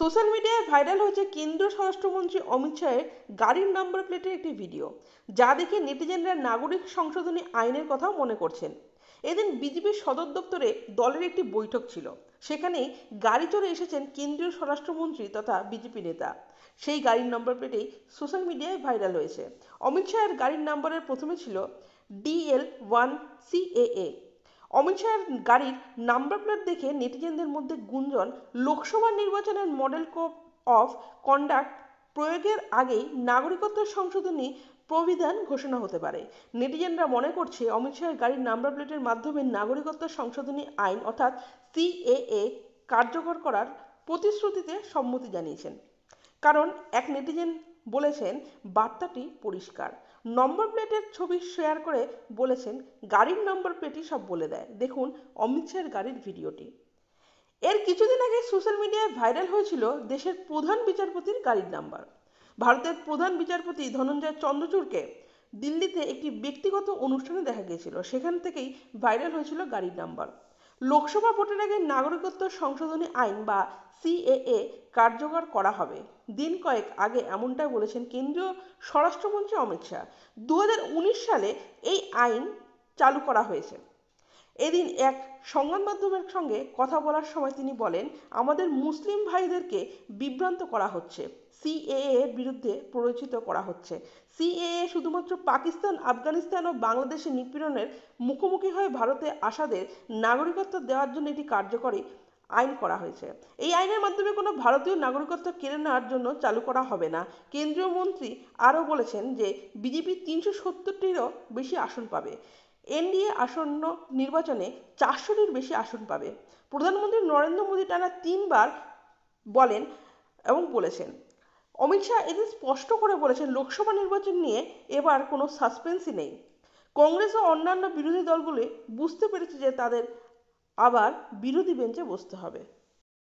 social মিডিয়ায় viral হয়েছে কেন্দ্রীয় স্বরাষ্ট্রমন্ত্রী অমিত শাহের গাড়ির নাম্বার প্লেটের একটি ভিডিও যা দেখে নেটিজেনরা নাগরিক সংশোধনী আইনের কথাও মনে করছেন এদিন বিজেপির সদর দপ্তরে দলের একটি বৈঠক ছিল সেখানে গাড়ি চড়ে এসেছেন কেন্দ্রীয় স্বরাষ্ট্রমন্ত্রী তথা বিজেপি নেতা সেই গাড়ির নম্বর প্লেটেই সোশ্যাল মিডিয়ায় ভাইরাল হয়েছে অমিত শাহের গাড়ির নাম্বারের প্রথমে ছিল ডিএল ওয়ান সিএএ অমিত শাহের গাড়ির নাম্বার প্লেট দেখে নেটিজেনদের মধ্যে গুঞ্জন লোকসভা নির্বাচনের মডেল কোপ অফ কন্ডাক্ট প্রয়োগের আগেই নাগরিকত্ব সংশোধনী প্রবিধান ঘোষণা হতে পারে নেটিজেনরা মনে করছে অমিত শাহের গাড়ির নাম্বার প্লেটের মাধ্যমে নাগরিকত্ব সংশোধনী আইন অর্থাৎ সিএএ কার্যকর করার প্রতিশ্রুতিতে সম্মতি জানিয়েছেন কারণ এক নেটিজেন বলেছেন বার্তাটি পরিষ্কার নম্বর প্লেটের ছবি শেয়ার করে বলেছেন গাড়ির নম্বর প্লেটই সব বলে দেয় দেখুন অমিত শাহের গাড়ির ভিডিওটি এর কিছুদিন আগে সোশ্যাল মিডিয়ায় ভাইরাল হয়েছিল দেশের প্রধান বিচারপতির গাড়ির নাম্বার ভারতের প্রধান বিচারপতি ধনঞ্জয় চন্দ্রচূড়কে দিল্লিতে একটি ব্যক্তিগত অনুষ্ঠানে দেখা গিয়েছিল সেখান থেকেই ভাইরাল হয়েছিল গাড়ির নাম্বার লোকসভা ভোটের আগে নাগরিকত্ব সংশোধনী আইন বা সিএএ কার্যকর করা হবে দিন কয়েক আগে এমনটাই বলেছেন কেন্দ্রীয় স্বরাষ্ট্রমন্ত্রী অমিত শাহ দু সালে এই আইন চালু করা হয়েছে এদিন এক সংবাদ মাধ্যমের সঙ্গে কথা বলার সময় তিনি বলেন আমাদের মুসলিম ভাইদেরকে বিভ্রান্ত করা হচ্ছে সিএএ এর বিরুদ্ধে প্ররোচিত করা হচ্ছে সিএএ শুধুমাত্র পাকিস্তান আফগানিস্তান ও বাংলাদেশে নিপীড়নের মুখোমুখি হয়ে ভারতে আসাদের নাগরিকত্ব দেওয়ার জন্য এটি কার্যকরী আইন করা হয়েছে এই আইনের মাধ্যমে কোনো ভারতীয় নাগরিকত্ব কেড়ে নেওয়ার জন্য চালু করা হবে না কেন্দ্রীয় মন্ত্রী আরও বলেছেন যে বিজেপি তিনশো সত্তরটিরও বেশি আসন পাবে এনডিএ আসন্ন নির্বাচনে চারশোটির বেশি আসন পাবে প্রধানমন্ত্রী নরেন্দ্র মোদী টানা তিনবার বলেন এবং বলেছেন অমিত শাহ এদিন স্পষ্ট করে বলেছেন লোকসভা নির্বাচন নিয়ে এবার কোনো সাসপেন্সই নেই কংগ্রেস ও অন্যান্য বিরোধী দলগুলি বুঝতে পেরেছে যে তাদের আবার বিরোধী বেঞ্চে বসতে হবে